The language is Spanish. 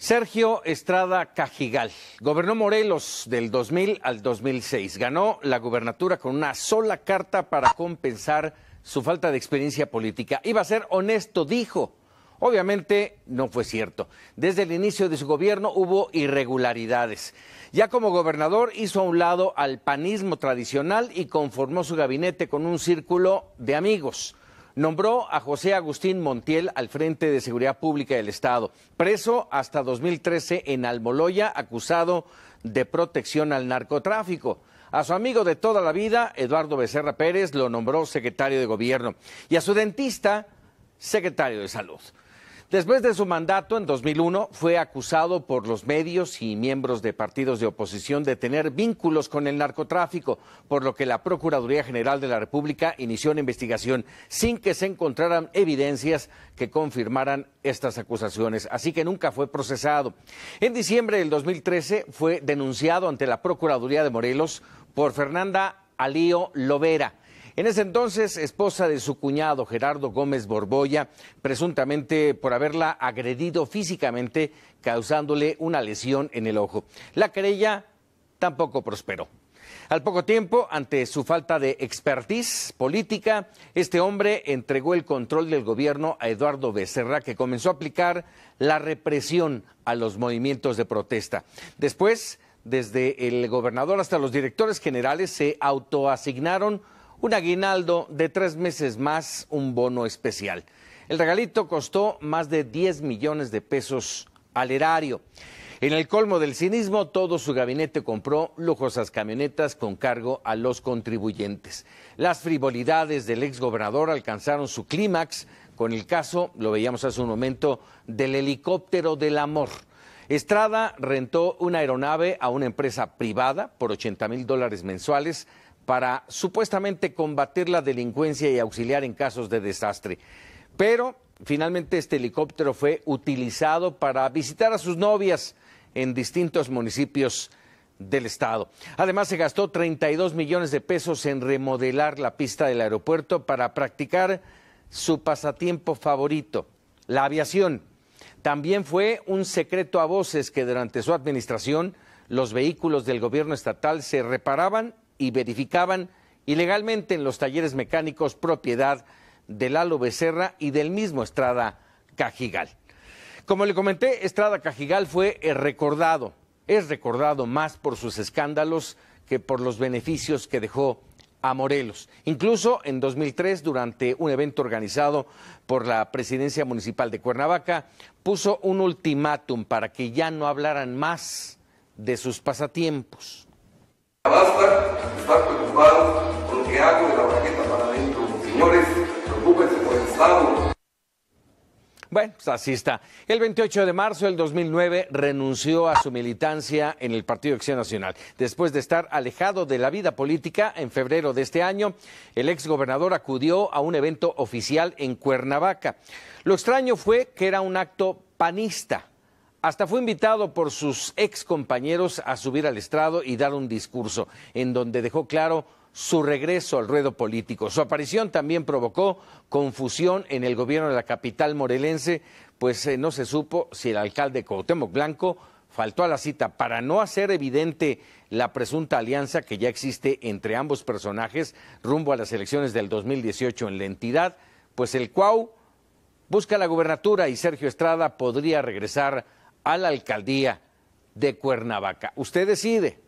Sergio Estrada Cajigal gobernó Morelos del 2000 al 2006. Ganó la gubernatura con una sola carta para compensar su falta de experiencia política. Iba a ser honesto, dijo. Obviamente no fue cierto. Desde el inicio de su gobierno hubo irregularidades. Ya como gobernador hizo a un lado al panismo tradicional y conformó su gabinete con un círculo de amigos nombró a José Agustín Montiel al frente de Seguridad Pública del Estado, preso hasta 2013 en Almoloya, acusado de protección al narcotráfico. A su amigo de toda la vida, Eduardo Becerra Pérez, lo nombró secretario de Gobierno y a su dentista, secretario de Salud. Después de su mandato en 2001, fue acusado por los medios y miembros de partidos de oposición de tener vínculos con el narcotráfico, por lo que la Procuraduría General de la República inició una investigación sin que se encontraran evidencias que confirmaran estas acusaciones, así que nunca fue procesado. En diciembre del 2013 fue denunciado ante la Procuraduría de Morelos por Fernanda Alío Lovera en ese entonces, esposa de su cuñado Gerardo Gómez Borboya, presuntamente por haberla agredido físicamente, causándole una lesión en el ojo. La querella tampoco prosperó. Al poco tiempo, ante su falta de expertise política, este hombre entregó el control del gobierno a Eduardo Becerra, que comenzó a aplicar la represión a los movimientos de protesta. Después, desde el gobernador hasta los directores generales se autoasignaron un aguinaldo de tres meses más, un bono especial. El regalito costó más de 10 millones de pesos al erario. En el colmo del cinismo, todo su gabinete compró lujosas camionetas con cargo a los contribuyentes. Las frivolidades del exgobernador alcanzaron su clímax con el caso, lo veíamos hace un momento, del helicóptero del amor. Estrada rentó una aeronave a una empresa privada por 80 mil dólares mensuales para supuestamente combatir la delincuencia y auxiliar en casos de desastre. Pero finalmente este helicóptero fue utilizado para visitar a sus novias en distintos municipios del estado. Además, se gastó 32 millones de pesos en remodelar la pista del aeropuerto para practicar su pasatiempo favorito, la aviación. También fue un secreto a voces que durante su administración los vehículos del gobierno estatal se reparaban y verificaban ilegalmente en los talleres mecánicos propiedad de Lalo Becerra y del mismo Estrada Cajigal. Como le comenté, Estrada Cajigal fue eh, recordado, es recordado más por sus escándalos que por los beneficios que dejó a Morelos. Incluso en 2003, durante un evento organizado por la Presidencia Municipal de Cuernavaca, puso un ultimátum para que ya no hablaran más de sus pasatiempos estar preocupados con que hago de la para Señores, preocupense por el Estado. Bueno, pues así está. El 28 de marzo del 2009 renunció a su militancia en el Partido Acción Nacional. Después de estar alejado de la vida política, en febrero de este año, el exgobernador acudió a un evento oficial en Cuernavaca. Lo extraño fue que era un acto panista, hasta fue invitado por sus ex compañeros a subir al estrado y dar un discurso, en donde dejó claro su regreso al ruedo político. Su aparición también provocó confusión en el gobierno de la capital morelense, pues eh, no se supo si el alcalde Cuauhtémoc Blanco faltó a la cita para no hacer evidente la presunta alianza que ya existe entre ambos personajes rumbo a las elecciones del 2018 en la entidad, pues el Cuau busca la gubernatura y Sergio Estrada podría regresar a la alcaldía de Cuernavaca. Usted decide.